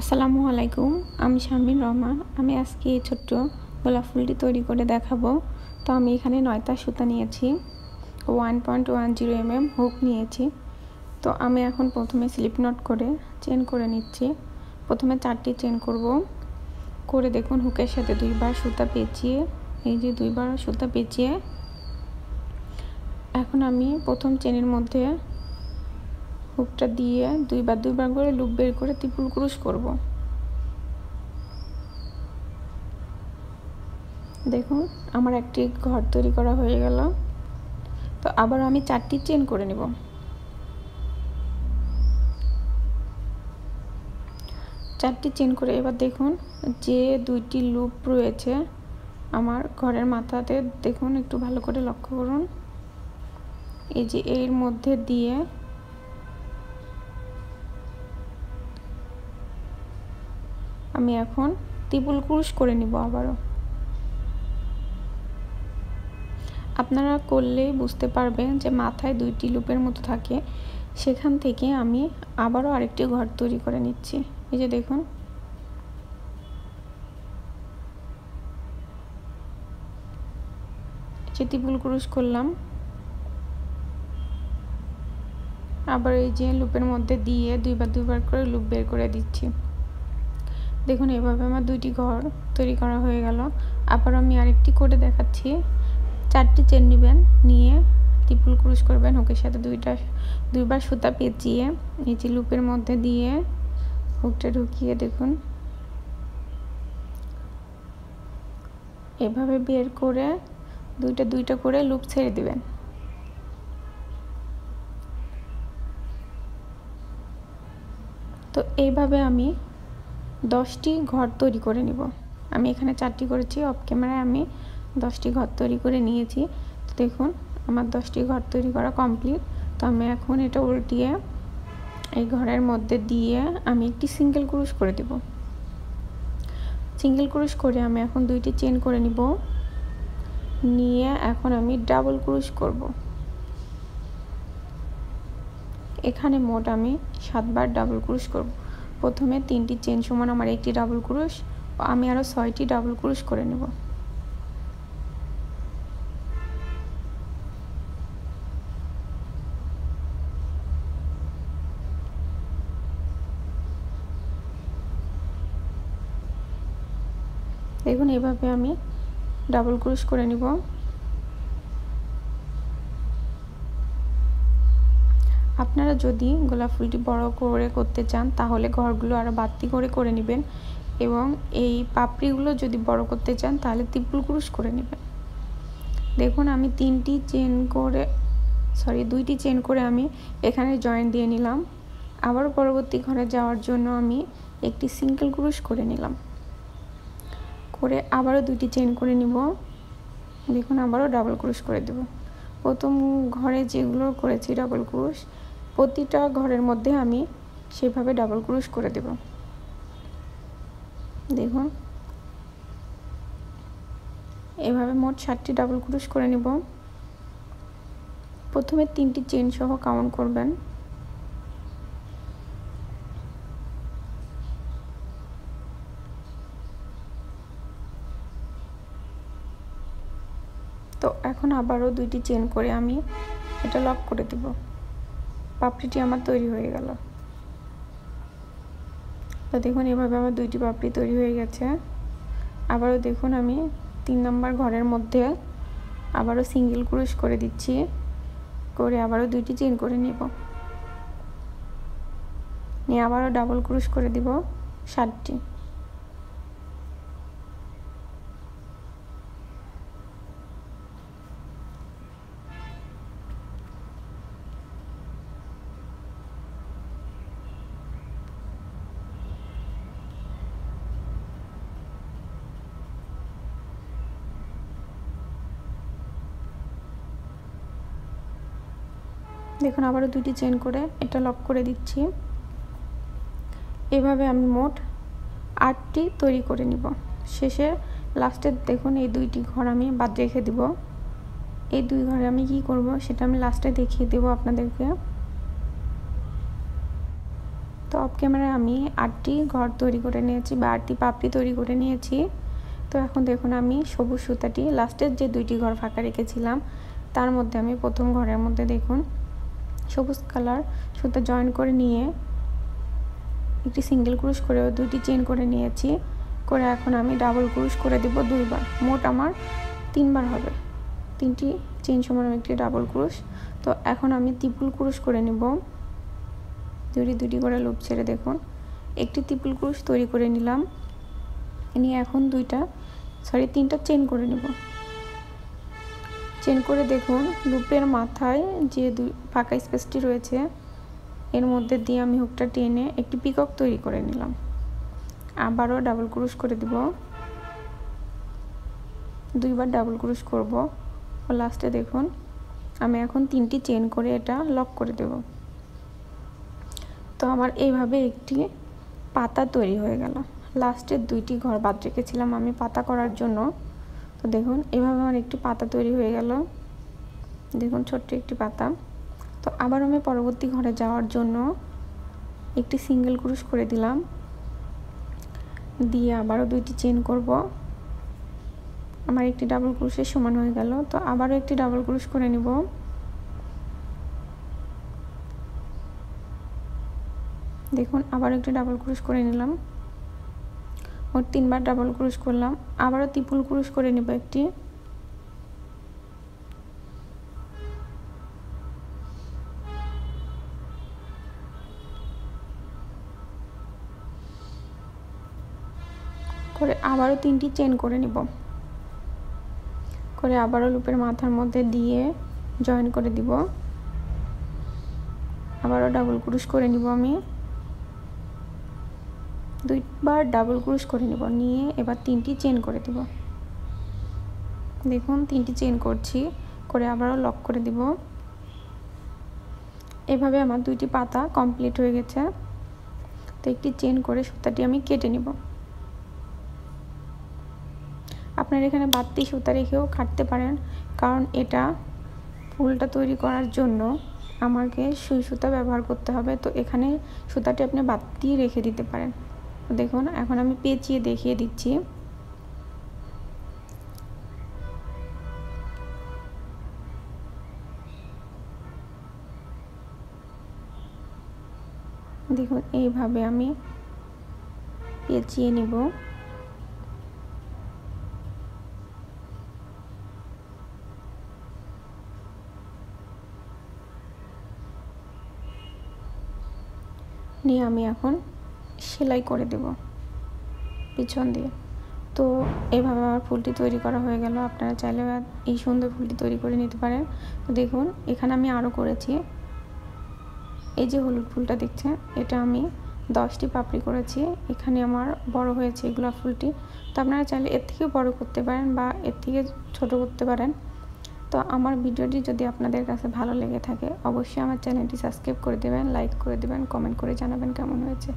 আসসালামু আলাইকুম আমি শামিন রহমান আমি আজকে এই ছোট্ট গোলাপ ফুলটি তৈরি করে দেখাবো তো আমি এখানে নয়তা সুতা নিয়েছি one point one zero M M hook নিয়েছি তো আমি এখন প্রথমে স্লিপ নট করে চেন করে নিচ্ছি প্রথমে চারটি চেন করব করে দেখুন হুকের সাথে দুইবার সুতা পেঁচিয়ে এই যে দুইবার সুতা পেঁচিয়ে এখন আমি প্রথম চেনের মধ্যে হুকটা দিয়ে দুইবার দুইবার করে লুপ বের করে ত্রিপুল ক্রুশ করব দেখুন আমার একটি ঘর তৈরি করা হয়ে গেল তো আবার আমি চারটি চেন করে নেব চারটি চেন করে এবার দেখুন যে দুইটি লুপ রয়েছে আমার ঘরের মাথাতে দেখুন একটু ভালো করে লক্ষ্য করুন এই যে এর মধ্যে দিয়ে আমি এখন ত্রিপুল ক্রুশ করে নিব আবারও আপনারা করলেই বুঝতে পারবেন যে মাথায় দুইটি লুপের মতো থাকে সেখান থেকে আমি আবারও আরেকটি ঘর তৈরি করে নিচ্ছি এই যে দেখুন যে ত্রিপুল ক্রুশ করলাম আবার এই যে লুপের মধ্যে দিয়ে দুইবার দুইবার করে লুপ বের করে দিচ্ছি দেখুন এভাবে আমার দুইটি ঘর তৈরি করা হয়ে গেল আবার আমি আরেকটি করে দেখাচ্ছি চারটি চেন নেবেন নিয়ে ত্রিপুল ক্রুশ করবেন হুকের সাথে দুইটা দুইবার সুতা পেঁচিয়ে নিচে যে লুপের মধ্যে দিয়ে হুকটা ঢুকিয়ে দেখুন এভাবে বের করে দুইটা দুইটা করে লুপ ছেড়ে দিবেন তো এইভাবে আমি দশটি ঘর তৈরি করে নিব আমি এখানে চারটি করেছি অফ ক্যামেরায় আমি দশটি ঘর তৈরি করে নিয়েছি তো দেখুন আমার দশটি ঘর তৈরি করা কমপ্লিট তো আমি এখন এটা উল্টিয়ে এই ঘরের মধ্যে দিয়ে আমি একটি সিঙ্গেল ক্রুশ করে দেব সিঙ্গেল ক্রুশ করে আমি এখন দুইটি চেন করে নিব নিয়ে এখন আমি ডাবল ক্রুশ করব এখানে মোট আমি সাতবার ডাবল ক্রুশ করবো প্রথমে তিনটি চেন সমান আমার একটি ডাবল ক্রুশ আমি আরও ছয়টি ডাবল ক্রুশ করে নেব দেখুন এভাবে আমি ডাবল ক্রুশ করে নিব আপনারা যদি গোলাপ ফুলটি বড় করে করতে চান তাহলে ঘরগুলো আরও বাড়তি করে করে নেবেন এবং এই পাপড়িগুলো যদি বড় করতে চান তাহলে ত্রিপুল কুরুশ করে নেবেন দেখুন আমি তিনটি চেন করে সরি দুইটি চেন করে আমি এখানে জয়েন্ট দিয়ে নিলাম আবার পরবর্তী ঘরে যাওয়ার জন্য আমি একটি সিঙ্গেল কুরুশ করে নিলাম করে আবারও দুইটি চেন করে নিব দেখুন আবারও ডাবল ক্রুশ করে দেব প্রথম ঘরে যেগুলো করেছি ডাবল ক্রুশ প্রতিটা ঘরের মধ্যে আমি সেভাবে ডাবল ক্রুশ করে দেব দেখুন এভাবে মোট ষাটটি ডাবল ক্রুশ করে নিব প্রথমে তিনটি চেন সহ কাউন্ট করবেন তো এখন আবারও দুইটি চেন করে আমি এটা লক করে দেবো পাপড়িটি আমার তৈরি হয়ে গেল তো দেখুন এভাবে আমার দুইটি পাপড়ি তৈরি হয়ে গেছে আবারও দেখুন আমি তিন নম্বর ঘরের মধ্যে আবারও সিঙ্গেল ক্রুশ করে দিচ্ছি করে আবারও দুইটি চেন করে নেব নিয়ে আবারও ডাবল ক্রুশ করে দিব ষাটটি দেখুন আবারও দুটি চেন করে এটা লক করে দিচ্ছি এভাবে আমি মোট আটটি তৈরি করে নিব শেষে লাস্টে দেখুন এই দুইটি ঘর আমি বাদ রেখে দিব এই দুই ঘরে আমি কি করব সেটা আমি লাস্টে দেখিয়ে দেব আপনাদেরকে তো অফ ক্যামেরায় আমি আটটি ঘর তৈরি করে নিয়েছি বা আটটি পাপড়ি তৈরি করে নিয়েছি তো এখন দেখুন আমি সবুজ সুতাটি লাস্টের যে দুইটি ঘর ফাঁকা রেখেছিলাম তার মধ্যে আমি প্রথম ঘরের মধ্যে দেখুন সবুজ কালার সুতা জয়েন করে নিয়ে একটি সিঙ্গেল ক্রুশ করে দুইটি চেন করে নিয়েছি করে এখন আমি ডাবল ক্রুশ করে দেব দুইবার মোট আমার তিনবার হবে তিনটি চেন সমান আমি একটি ডাবল ক্রুশ তো এখন আমি ত্রিপুল ক্রুশ করে নেব দুটি দুটি করে লোপ ছেড়ে দেখুন একটি ত্রিপুল ক্রুশ তৈরি করে নিলাম নিয়ে এখন দুইটা সরি তিনটা চেন করে নেব চেন করে দেখুন লুপের মাথায় যে দুই ফাঁকা স্পেসটি রয়েছে এর মধ্যে দিয়ে আমি হুকটা টেনে একটি পিকক তৈরি করে নিলাম আবারও ডাবল ক্রুশ করে দিব দুইবার ডাবল ক্রুশ করব ও লাস্টে দেখুন আমি এখন তিনটি চেন করে এটা লক করে দেব তো আমার এইভাবে একটি পাতা তৈরি হয়ে গেল লাস্টের দুইটি ঘর বাদ রেখেছিলাম আমি পাতা করার জন্য তো দেখুন এভাবে আমার একটু পাতা তৈরি হয়ে গেল দেখুন ছোট্ট একটি পাতা তো আবার আমি পরবর্তী ঘরে যাওয়ার জন্য একটি সিঙ্গেল ক্রুশ করে দিলাম দিয়ে আবারও দুইটি চেন করব আমার একটি ডাবল ক্রুশের সমান হয়ে গেল তো আবারও একটি ডাবল ক্রুশ করে নিব দেখুন আবার একটি ডাবল ক্রুশ করে নিলাম মোট তিনবার ডাবল ক্রুশ করলাম আবারও ত্রিপুল ক্রুশ করে নেব একটি করে আবারও তিনটি চেন করে নেব করে আবারও লুপের মাথার মধ্যে দিয়ে জয়েন করে দিব আবারও ডাবল ক্রুশ করে নিব আমি দুইবার ডাবল ক্রোশ করে নেব নিয়ে এবার তিনটি চেন করে দেব দেখুন তিনটি চেন করছি করে আবারও লক করে দেব এভাবে আমার দুইটি পাতা কমপ্লিট হয়ে গেছে তো একটি চেন করে সুতাটি আমি কেটে নেব আপনার এখানে বাড়তি সুতা রেখেও কাটতে পারেন কারণ এটা ফুলটা তৈরি করার জন্য আমাকে সুই সুতা ব্যবহার করতে হবে তো এখানে সুতাটি আপনি বাড়তি রেখে দিতে পারেন দেখুন এখন আমি পেঁচিয়ে দেখিয়ে দিচ্ছি দেখুন এইভাবে আমি পেঁচিয়ে নিব নিয়ে আমি এখন সেলাই করে দেব পিছন দিয়ে তো এভাবে আমার ফুলটি তৈরি করা হয়ে গেল আপনারা চাইলে এই সুন্দর ফুলটি তৈরি করে নিতে পারেন তো দেখুন এখানে আমি আরও করেছি এই যে হলুদ ফুলটা দেখছেন এটা আমি দশটি পাপড়ি করেছি এখানে আমার বড় হয়েছে এই গোলাপ ফুলটি তো আপনারা চাইলে এর থেকেও বড় করতে পারেন বা এর থেকে ছোট করতে পারেন তো আমার ভিডিওটি যদি আপনাদের কাছে ভালো লেগে থাকে অবশ্যই আমার চ্যানেলটি সাবস্ক্রাইব করে দেবেন লাইক করে দেবেন কমেন্ট করে জানাবেন কেমন হয়েছে